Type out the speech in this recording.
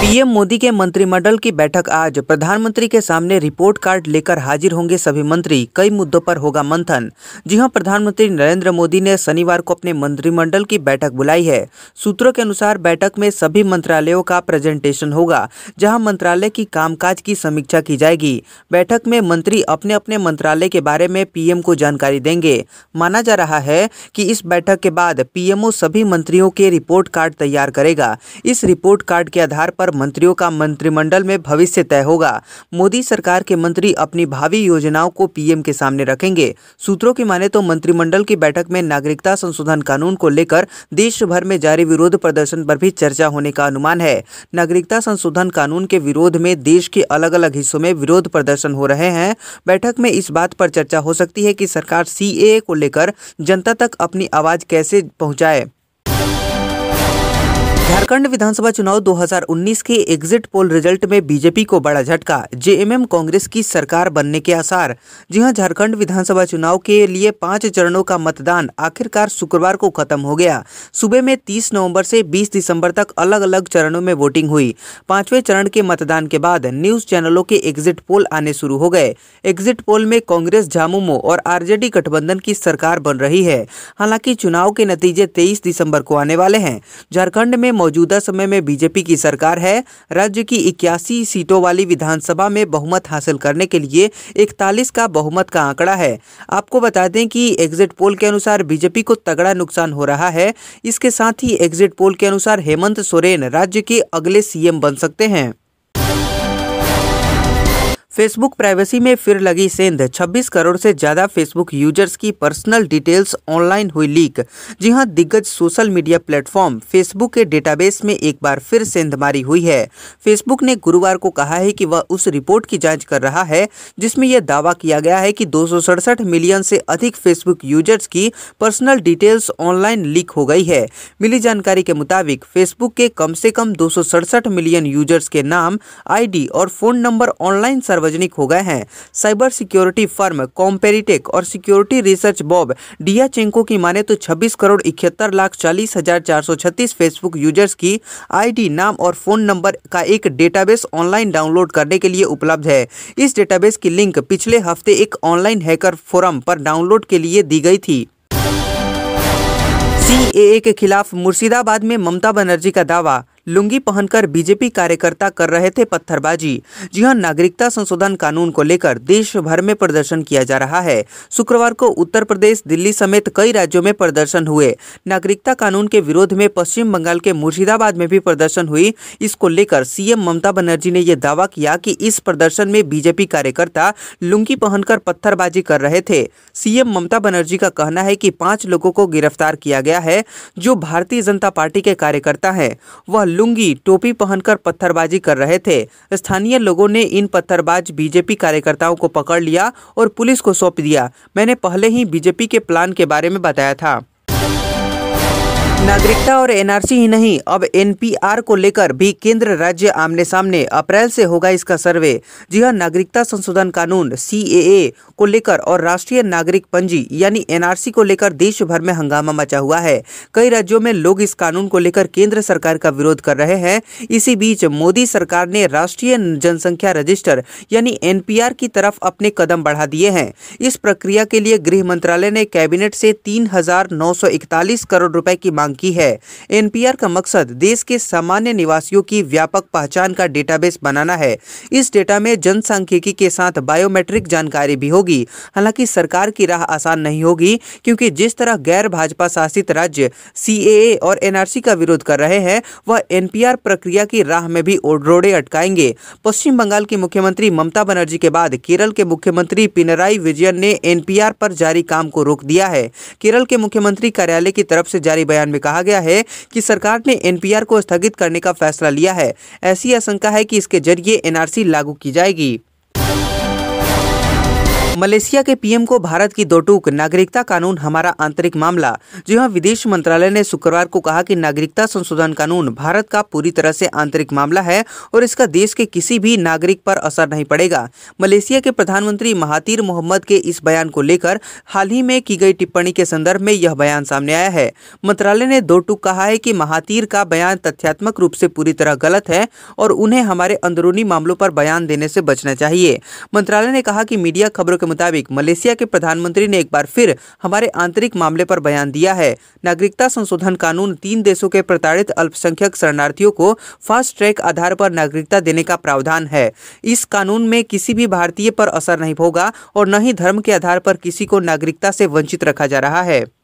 PM Modi के मंत्रिमंडल की बैठक आज प्रधानमंत्री के सामने रिपोर्ट कार्ड लेकर हाजिर होंगे सभी मंत्री कई मुद्दों पर होगा मंथन जी हां प्रधानमंत्री नरेंद्र मोदी ने शनिवार को अपने मंत्रिमंडल की बैठक बुलाई है सूत्रों के अनुसार बैठक में सभी मंत्रालयों का प्रेजेंटेशन होगा जहां मंत्रालय की कामकाज की समीक्षा की जाएगी बैठक में मंत्री अपने अपने मंत्रालय के बारे में पीएम को जानकारी देंगे माना जा रहा है कि इस बैठक के बाद पीएमओ सभी मंत्रियों के रिपोर्ट कार्ड तैयार करेगा इस रिपोर्ट कार्ड के आधार पर मंत्रियों का मंत्रिमंडल में भविष्य तय होगा मोदी सरकार के मंत्री अपनी भावी योजनाओं को पीएम के सामने रखेंगे सूत्रों की माने तो मंत्रिमंडल की बैठक में नागरिकता संशोधन कानून को लेकर देश भर में जारी विरोध प्रदर्शन पर भी चर्चा होने का अनुमान है नागरिकता संशोधन कानून के विरोध में देश के अलग अलग हिस्सों में विरोध प्रदर्शन हो रहे हैं बैठक में इस बात पर चर्चा हो सकती है कि सरकार सी को लेकर जनता तक अपनी आवाज कैसे पहुंचाए झारखंड विधानसभा चुनाव 2019 के एग्जिट पोल रिजल्ट में बीजेपी को बड़ा झटका जेएमएम कांग्रेस की सरकार बनने के आसार जी हाँ झारखंड विधानसभा चुनाव के लिए पांच चरणों का मतदान आखिरकार शुक्रवार को खत्म हो गया सुबह में 30 नवंबर से 20 दिसंबर तक अलग अलग चरणों में वोटिंग हुई पांचवें चरण के मतदान के बाद न्यूज चैनलों के एग्जिट पोल आने शुरू हो गए एग्जिट पोल में कांग्रेस झामुमो और आरजेडी गठबंधन की सरकार बन रही है हालांकि चुनाव के नतीजे तेईस दिसंबर को आने वाले हैं झारखंड में मौजूदा समय में बीजेपी की सरकार है राज्य की इक्यासी सीटों वाली विधानसभा में बहुमत हासिल करने के लिए इकतालीस का बहुमत का आंकड़ा है आपको बता दें कि एग्जिट पोल के अनुसार बीजेपी को तगड़ा नुकसान हो रहा है इसके साथ ही एग्जिट पोल के अनुसार हेमंत सोरेन राज्य के अगले सीएम बन सकते हैं फेसबुक प्राइवेसी में फिर लगी सेंध 26 करोड़ से ज़्यादा फेसबुक यूजर्स की पर्सनल डिटेल्स ऑनलाइन हुई लीक जी हाँ दिग्गज सोशल मीडिया प्लेटफॉर्म फेसबुक के डेटाबेस में एक बार फिर सेंध मारी हुई है फेसबुक ने गुरुवार को कहा है कि वह उस रिपोर्ट की जांच कर रहा है जिसमें यह दावा किया गया है कि दो मिलियन से अधिक फेसबुक यूजर्स की पर्सनल डिटेल्स ऑनलाइन लीक हो गई है मिली जानकारी के मुताबिक फेसबुक के कम से कम दो मिलियन यूजर्स के नाम आई और फ़ोन नंबर ऑनलाइन सर्वर सार्वजनिक हो गए हैं साइबर सिक्योरिटी फर्म कॉम्पेरिटेक और सिक्योरिटी रिसर्च बॉब डिया चेंको की माने तो छब्बीस करोड़ इकहत्तर लाख चालीस हजार चार सौ छत्तीस फेसबुक यूजर्स की आईडी नाम और फोन नंबर का एक डेटाबेस ऑनलाइन डाउनलोड करने के लिए उपलब्ध है इस डेटाबेस की लिंक पिछले हफ्ते एक ऑनलाइन हैकर फोरम पर डाउनलोड के लिए दी गई थी सीएए के खिलाफ मुर्शिदाबाद में ममता बनर्जी का दावा लुंगी पहनकर बीजेपी कार्यकर्ता कर रहे थे पत्थरबाजी जी हाँ नागरिकता संशोधन कानून को लेकर देश भर में प्रदर्शन किया जा रहा है शुक्रवार को उत्तर प्रदेश दिल्ली समेत कई राज्यों में प्रदर्शन हुए नागरिकता कानून के विरोध में पश्चिम बंगाल के मुर्शिदाबाद में भी प्रदर्शन हुई इसको लेकर सीएम ममता बनर्जी ने यह दावा किया कि इस प्रदर्शन में बीजेपी कार्यकर्ता लुंगी पहनकर पत्थरबाजी कर रहे थे सीएम ममता बनर्जी का कहना है कि पांच लोगों को गिरफ्तार किया गया है जो भारतीय जनता पार्टी के कार्यकर्ता हैं वह लुंगी टोपी पहनकर पत्थरबाजी कर रहे थे स्थानीय लोगों ने इन पत्थरबाज बीजेपी कार्यकर्ताओं को पकड़ लिया और पुलिस को सौंप दिया मैंने पहले ही बीजेपी के प्लान के बारे में बताया था नागरिकता और एनआरसी ही नहीं अब एनपीआर को लेकर भी केंद्र राज्य आमने सामने अप्रैल से होगा इसका सर्वे जी हाँ नागरिकता संशोधन कानून सी को लेकर और राष्ट्रीय नागरिक पंजी यानी एनआरसी को लेकर देश भर में हंगामा मचा हुआ है कई राज्यों में लोग इस कानून को लेकर केंद्र सरकार का विरोध कर रहे हैं इसी बीच मोदी सरकार ने राष्ट्रीय जनसंख्या रजिस्टर यानी एन की तरफ अपने कदम बढ़ा दिए हैं इस प्रक्रिया के लिए गृह मंत्रालय ने कैबिनेट से तीन करोड़ रुपए की मांग की है एनपीआर का मकसद देश के सामान्य निवासियों की व्यापक पहचान का डेटाबेस बनाना है इस डेटा में जनसंख्यिकी के साथ बायोमेट्रिक जानकारी भी होगी हालांकि सरकार की राह आसान नहीं होगी क्योंकि जिस तरह गैर भाजपा शासित राज्य सी और एनआरसी का विरोध कर रहे हैं वह एनपीआर प्रक्रिया की राह में भी ओडरोडे अटकाएंगे पश्चिम बंगाल की मुख्यमंत्री ममता बनर्जी के बाद केरल के मुख्यमंत्री पिनराई विजयन ने एनपीआर पर जारी काम को रोक दिया है केरल के मुख्यमंत्री कार्यालय की तरफ से जारी बयान में कहा गया है कि सरकार ने एनपीआर को स्थगित करने का फैसला लिया है ऐसी आशंका है कि इसके जरिए एनआरसी लागू की जाएगी मलेशिया के पीएम को भारत की दो टूक नागरिकता कानून हमारा आंतरिक मामला जो यहाँ विदेश मंत्रालय ने शुक्रवार को कहा कि नागरिकता संशोधन कानून भारत का पूरी तरह से आंतरिक मामला है और इसका देश के किसी भी नागरिक पर असर नहीं पड़ेगा मलेशिया के प्रधानमंत्री महातीर मोहम्मद के इस बयान को लेकर हाल ही में की गई टिप्पणी के संदर्भ में यह बयान सामने आया है मंत्रालय ने दो टूक कहा है की महातीर का बयान तथ्यात्मक रूप से पूरी तरह गलत है और उन्हें हमारे अंदरूनी मामलों पर बयान देने से बचना चाहिए मंत्रालय ने कहा कि मीडिया खबरों के के मुताबिक मलेशिया के प्रधानमंत्री ने एक बार फिर हमारे आंतरिक मामले पर बयान दिया है नागरिकता संशोधन कानून तीन देशों के प्रताड़ित अल्पसंख्यक शरणार्थियों को फास्ट ट्रैक आधार पर नागरिकता देने का प्रावधान है इस कानून में किसी भी भारतीय पर असर नहीं होगा और न ही धर्म के आधार पर किसी को नागरिकता से वंचित रखा जा रहा है